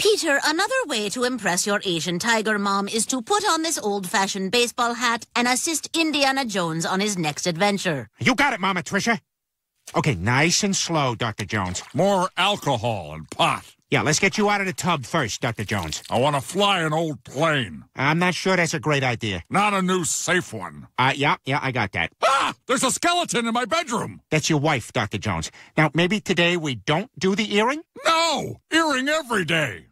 Peter, another way to impress your Asian tiger mom is to put on this old fashioned baseball hat and assist Indiana Jones on his next adventure. You got it, Mama Tricia. Okay, nice and slow, Dr. Jones. More alcohol and pot. Yeah, let's get you out of the tub first, Dr. Jones. I want to fly an old plane. I'm not sure that's a great idea. Not a new safe one. Uh, yeah, yeah, I got that. Ah! There's a skeleton in my bedroom. That's your wife, Dr. Jones. Now, maybe today we don't do the earring? No! Earring every day.